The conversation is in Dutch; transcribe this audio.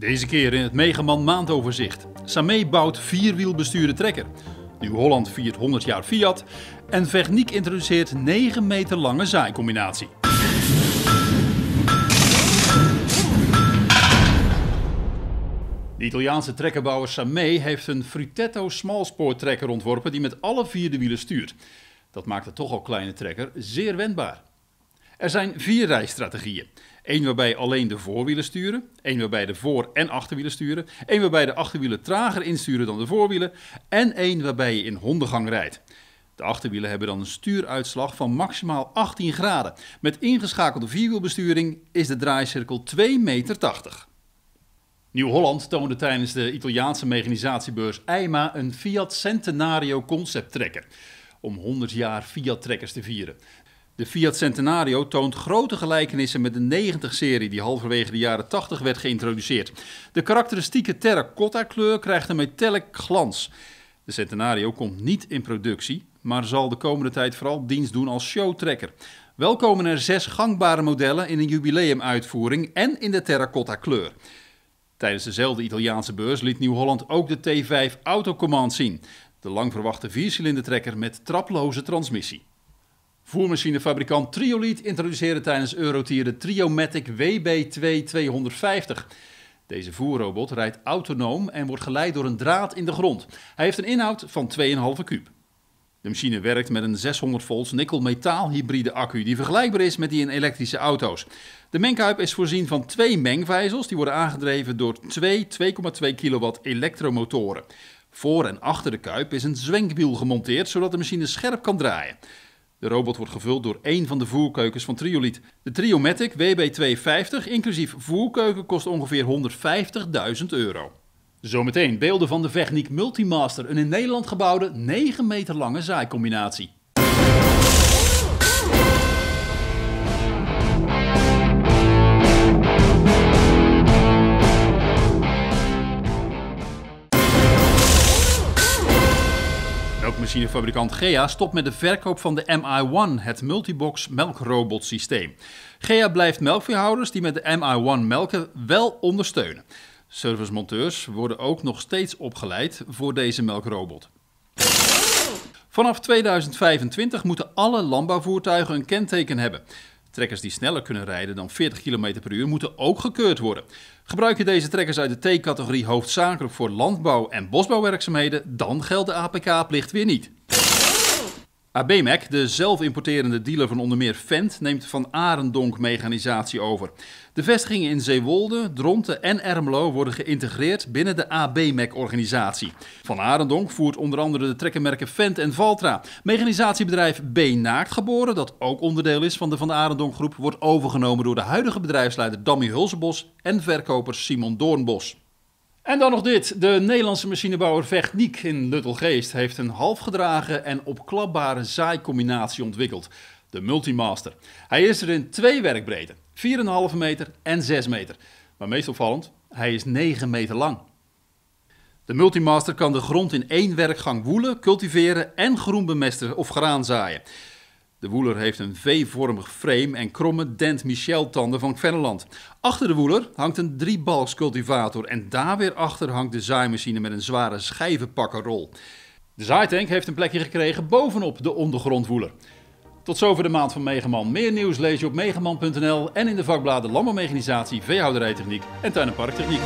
Deze keer in het Megaman maandoverzicht. Samee bouwt vierwielbestuurde trekker. Nieuw-Holland viert 100 jaar Fiat. En Vechniek introduceert 9 meter lange zaaicombinatie. De Italiaanse trekkerbouwer Samee heeft een Frutetto smalspoortrekker ontworpen die met alle vier de wielen stuurt. Dat maakt de toch al kleine trekker zeer wendbaar. Er zijn vier rijstrategieën. Eén waarbij alleen de voorwielen sturen, één waarbij de voor- en achterwielen sturen, één waarbij de achterwielen trager insturen dan de voorwielen en één waarbij je in hondengang rijdt. De achterwielen hebben dan een stuuruitslag van maximaal 18 graden. Met ingeschakelde vierwielbesturing is de draaicirkel 2,80 meter. Nieuw-Holland toonde tijdens de Italiaanse mechanisatiebeurs EIMA een Fiat Centenario concepttrekker om 100 jaar Fiat-trekkers te vieren. De Fiat Centenario toont grote gelijkenissen met de 90-serie die halverwege de jaren 80 werd geïntroduceerd. De karakteristieke terracotta-kleur krijgt een metallic glans. De Centenario komt niet in productie, maar zal de komende tijd vooral dienst doen als showtrekker. Wel komen er zes gangbare modellen in een jubileumuitvoering en in de terracotta-kleur. Tijdens dezelfde Italiaanse beurs liet Nieuw-Holland ook de T5 Autocommand zien. De lang verwachte viercilindertrekker met traploze transmissie. Voermachinefabrikant Triolite introduceerde tijdens Eurotier de Triomatic WB2250. Deze voerrobot rijdt autonoom en wordt geleid door een draad in de grond. Hij heeft een inhoud van 2,5 kuub. De machine werkt met een 600 volts nikkel-metaal hybride accu die vergelijkbaar is met die in elektrische auto's. De mengkuip is voorzien van twee mengvijzels die worden aangedreven door twee 2,2 kW elektromotoren. Voor en achter de kuip is een zwenkwiel gemonteerd zodat de machine scherp kan draaien. De robot wordt gevuld door één van de voerkeukens van Triolit. De Triomatic WB250, inclusief voerkeuken, kost ongeveer 150.000 euro. Zometeen beelden van de Vechniek Multimaster, een in Nederland gebouwde 9 meter lange zaaicombinatie. Melkmachinefabrikant GEA stopt met de verkoop van de MI1, het multibox melkrobotsysteem. GEA blijft melkveehouders die met de MI1 melken wel ondersteunen. Servicemonteurs worden ook nog steeds opgeleid voor deze melkrobot. Vanaf 2025 moeten alle landbouwvoertuigen een kenteken hebben. Trekkers die sneller kunnen rijden dan 40 km per uur moeten ook gekeurd worden. Gebruik je deze trekkers uit de T-categorie hoofdzakelijk voor landbouw- en bosbouwwerkzaamheden, dan geldt de APK-plicht weer niet. ABMEC, de zelfimporterende dealer van onder meer Vent, neemt van Arendonk mechanisatie over. De vestigingen in Zeewolde, Dronten en Ermelo worden geïntegreerd binnen de ABMEC-organisatie. Van Arendonk voert onder andere de trekkenmerken Vent en Valtra. Mechanisatiebedrijf B Naakt geboren, dat ook onderdeel is van de Van Arendonk groep, wordt overgenomen door de huidige bedrijfsleider Dammy Hulsebos en verkoper Simon Doornbos. En dan nog dit. De Nederlandse machinebouwer Vechniek in Luttelgeest heeft een halfgedragen en opklapbare zaaicombinatie ontwikkeld. De Multimaster. Hij is er in twee werkbreedten, 4,5 meter en 6 meter. Maar meest opvallend, hij is 9 meter lang. De Multimaster kan de grond in één werkgang woelen, cultiveren en groen bemesten of graan zaaien. De woeler heeft een V-vormig frame en kromme dent Michel-tanden van Kvenneland. Achter de woeler hangt een driebalks cultivator en daar weer achter hangt de zaaimachine met een zware schijvenpakkerrol. De zaaitank heeft een plekje gekregen bovenop de ondergrondwoeler. Tot zover de maand van Megaman. Meer nieuws lees je op megaman.nl en in de vakbladen Landbouwmechanisatie, Veehouderijtechniek en Tuin- en Parktechniek.